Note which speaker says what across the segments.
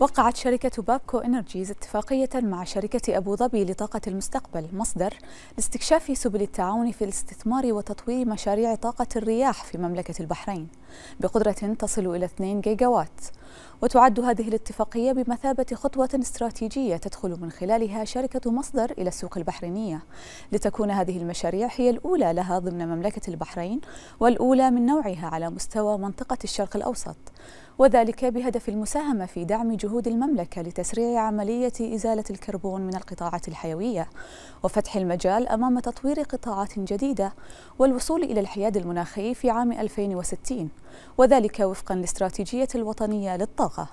Speaker 1: وقعت شركة بابكو إنرجيز اتفاقية مع شركة أبو ظبي لطاقة المستقبل مصدر لاستكشاف سبل التعاون في الاستثمار وتطوير مشاريع طاقة الرياح في مملكة البحرين بقدرة تصل إلى 2 جيجاوات وتعد هذه الاتفاقية بمثابة خطوة استراتيجية تدخل من خلالها شركة مصدر إلى السوق البحرينية لتكون هذه المشاريع هي الأولى لها ضمن مملكة البحرين والأولى من نوعها على مستوى منطقة الشرق الأوسط وذلك بهدف المساهمة في دعم جهود المملكة لتسريع عملية إزالة الكربون من القطاعات الحيوية وفتح المجال أمام تطوير قطاعات جديدة والوصول إلى الحياد المناخي في عام 2060 وذلك وفقا لاستراتيجية الوطنية للطاقة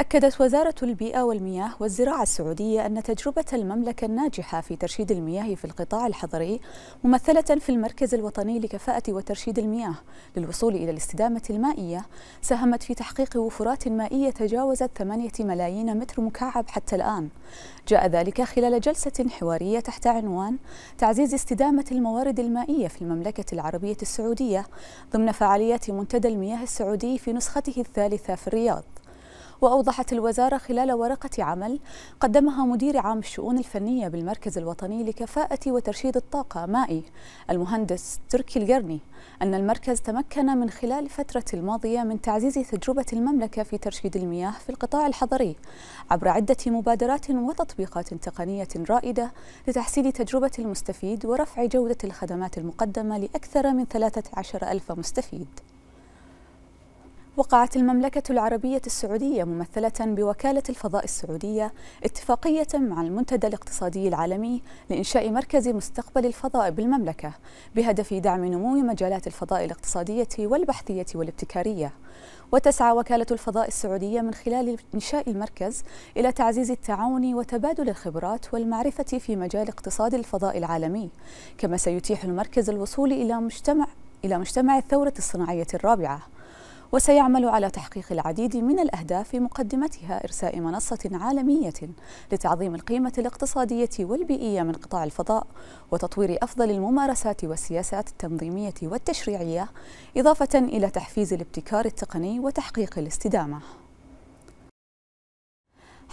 Speaker 1: أكدت وزارة البيئة والمياه والزراعة السعودية أن تجربة المملكة الناجحة في ترشيد المياه في القطاع الحضري ممثلة في المركز الوطني لكفاءة وترشيد المياه للوصول إلى الاستدامة المائية ساهمت في تحقيق وفرات مائية تجاوزت 8 ملايين متر مكعب حتى الآن جاء ذلك خلال جلسة حوارية تحت عنوان تعزيز استدامة الموارد المائية في المملكة العربية السعودية ضمن فعاليات منتدى المياه السعودي في نسخته الثالثة في الرياض وأوضحت الوزارة خلال ورقة عمل قدمها مدير عام الشؤون الفنية بالمركز الوطني لكفاءة وترشيد الطاقة مائي المهندس تركي القرني أن المركز تمكن من خلال الفترة الماضية من تعزيز تجربة المملكة في ترشيد المياه في القطاع الحضري عبر عدة مبادرات وتطبيقات تقنية رائدة لتحسين تجربة المستفيد ورفع جودة الخدمات المقدمة لأكثر من 13 ألف مستفيد وقعت المملكة العربية السعودية ممثلة بوكالة الفضاء السعودية اتفاقية مع المنتدى الاقتصادي العالمي لإنشاء مركز مستقبل الفضاء بالمملكة بهدف دعم نمو مجالات الفضاء الاقتصادية والبحثية والابتكارية. وتسعى وكالة الفضاء السعودية من خلال إنشاء المركز إلى تعزيز التعاون وتبادل الخبرات والمعرفة في مجال اقتصاد الفضاء العالمي، كما سيتيح المركز الوصول إلى مجتمع إلى مجتمع الثورة الصناعية الرابعة وسيعمل على تحقيق العديد من الأهداف في مقدمتها إرساء منصة عالمية لتعظيم القيمة الاقتصادية والبيئية من قطاع الفضاء وتطوير أفضل الممارسات والسياسات التنظيمية والتشريعية إضافة إلى تحفيز الابتكار التقني وتحقيق الاستدامة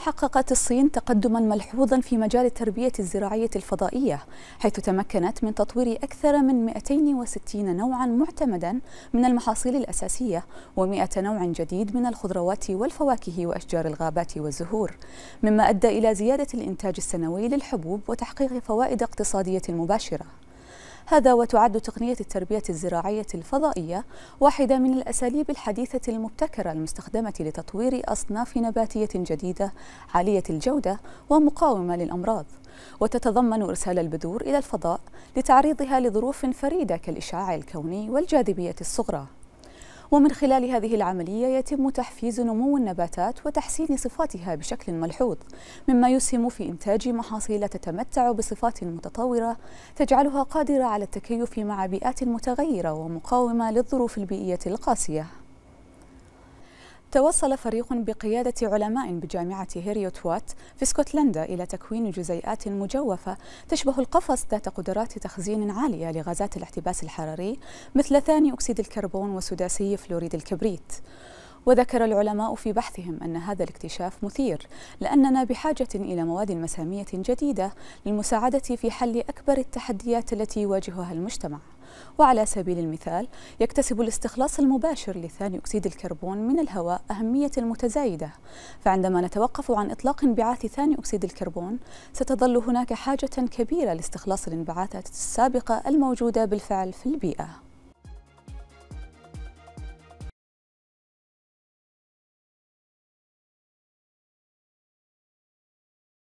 Speaker 1: حققت الصين تقدما ملحوظا في مجال التربية الزراعية الفضائية حيث تمكنت من تطوير أكثر من 260 نوعا معتمدا من المحاصيل الأساسية و100 نوع جديد من الخضروات والفواكه وأشجار الغابات والزهور مما أدى إلى زيادة الإنتاج السنوي للحبوب وتحقيق فوائد اقتصادية مباشرة هذا وتعد تقنية التربية الزراعية الفضائية واحدة من الأساليب الحديثة المبتكرة المستخدمة لتطوير أصناف نباتية جديدة عالية الجودة ومقاومة للأمراض وتتضمن إرسال البذور إلى الفضاء لتعريضها لظروف فريدة كالإشعاع الكوني والجاذبية الصغرى ومن خلال هذه العملية يتم تحفيز نمو النباتات وتحسين صفاتها بشكل ملحوظ مما يسهم في إنتاج محاصيل تتمتع بصفات متطورة تجعلها قادرة على التكيف مع بيئات متغيرة ومقاومة للظروف البيئية القاسية توصل فريق بقيادة علماء بجامعة هيريوت وات في اسكتلندا إلى تكوين جزيئات مجوفة تشبه القفص ذات قدرات تخزين عالية لغازات الاحتباس الحراري مثل ثاني أكسيد الكربون وسداسي فلوريد الكبريت وذكر العلماء في بحثهم أن هذا الاكتشاف مثير لأننا بحاجة إلى مواد مسامية جديدة للمساعدة في حل أكبر التحديات التي يواجهها المجتمع وعلى سبيل المثال يكتسب الاستخلاص المباشر لثاني أكسيد الكربون من الهواء أهمية متزايدة فعندما نتوقف عن إطلاق انبعاث ثاني أكسيد الكربون ستظل هناك حاجة كبيرة لاستخلاص الانبعاثات السابقة الموجودة بالفعل في البيئة